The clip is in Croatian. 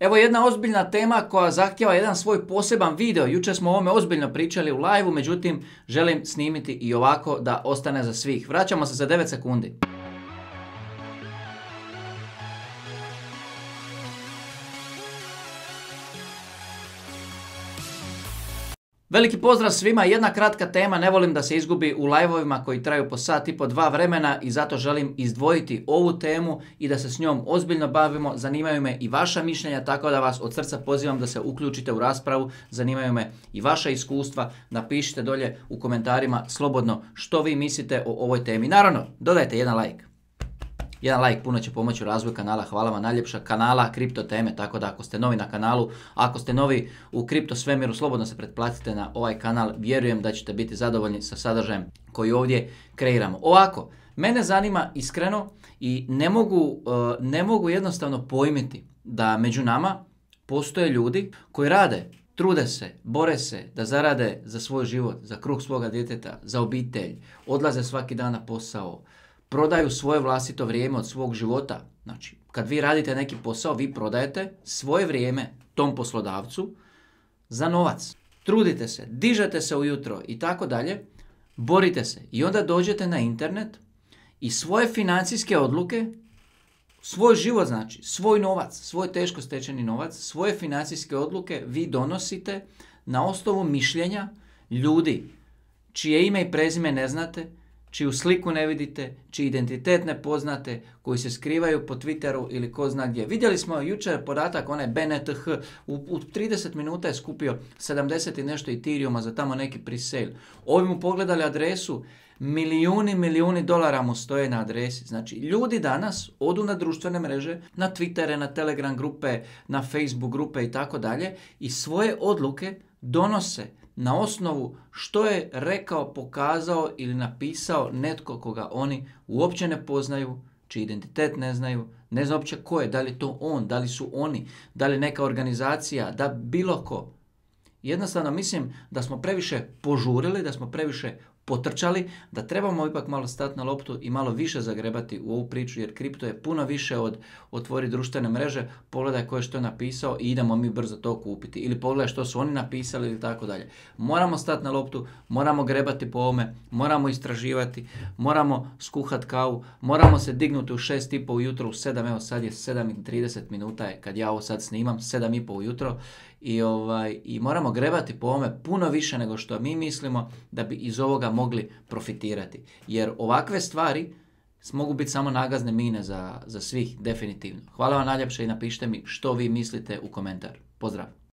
Evo jedna ozbiljna tema koja zahtjeva jedan svoj poseban video. Jučer smo o ovome ozbiljno pričali u live međutim želim snimiti i ovako da ostane za svih. Vraćamo se za 9 sekundi. Veliki pozdrav svima, jedna kratka tema, ne volim da se izgubi u lajvovima koji traju po sat i po dva vremena i zato želim izdvojiti ovu temu i da se s njom ozbiljno bavimo. Zanimaju me i vaša mišljenja, tako da vas od srca pozivam da se uključite u raspravu. Zanimaju me i vaša iskustva, napišite dolje u komentarima slobodno što vi mislite o ovoj temi. Naravno, dodajte jedan like. Jedan like puno će pomoći u razvoju kanala, hvala vam najljepša kanala, kripto teme, tako da ako ste novi na kanalu, ako ste novi u kripto svemiru, slobodno se pretplatite na ovaj kanal, vjerujem da ćete biti zadovoljni sa sadržajem koji ovdje kreiramo. Ovako, mene zanima iskreno i ne mogu, e, ne mogu jednostavno pojmiti da među nama postoje ljudi koji rade trude se, bore se da zarade za svoj život, za kruh svoga djeteta, za obitelj, odlaze svaki dan na posao, prodaju svoje vlastito vrijeme od svog života. Znači, kad vi radite neki posao, vi prodajete svoje vrijeme tom poslodavcu za novac. Trudite se, dižete se ujutro i tako dalje, borite se i onda dođete na internet i svoje financijske odluke, svoj život znači, svoj novac, svoj teško stečeni novac, svoje financijske odluke vi donosite na osnovu mišljenja ljudi čije ime i prezime ne znate, čiju sliku ne vidite, čiji identitet ne poznate, koji se skrivaju po Twitteru ili ko zna gdje. Vidjeli smo jučer podatak, onaj BNTH, u, u 30 minuta je skupio 70 i nešto Ethereuma za tamo neki presale. Ovi mu pogledali adresu, milijuni, milijuni dolara mu stoje na adresi. Znači, ljudi danas odu na društvene mreže, na Twittere, na Telegram grupe, na Facebook grupe i tako dalje i svoje odluke donose na osnovu što je rekao, pokazao ili napisao netko koga oni uopće ne poznaju, čiji identitet ne znaju, ne zna uopće ko je, da li to on, da li su oni, da li neka organizacija, da bilo ko. Jednostavno mislim da smo previše požurili, da smo previše potrčali, da trebamo ipak malo stati na loptu i malo više zagrebati u ovu priču, jer kripto je puno više od otvori društvene mreže, pogledaj ko je što napisao i idemo mi brzo to kupiti. Ili pogledaj što su oni napisali ili tako dalje. Moramo stati na loptu, moramo grebati po ovome, moramo istraživati, moramo skuhat kavu, moramo se dignuti u 6.30 ujutro, u 7, evo sad je 7.30 minuta je kad ja ovo sad snimam, 7.30 ujutro i, ovaj, i moramo grebati po ovome puno više nego što mi mislimo da bi iz ovoga mogli profitirati. Jer ovakve stvari mogu biti samo nagazne mine za, za svih, definitivno. Hvala vam najljepše i napišite mi što vi mislite u komentar. Pozdrav!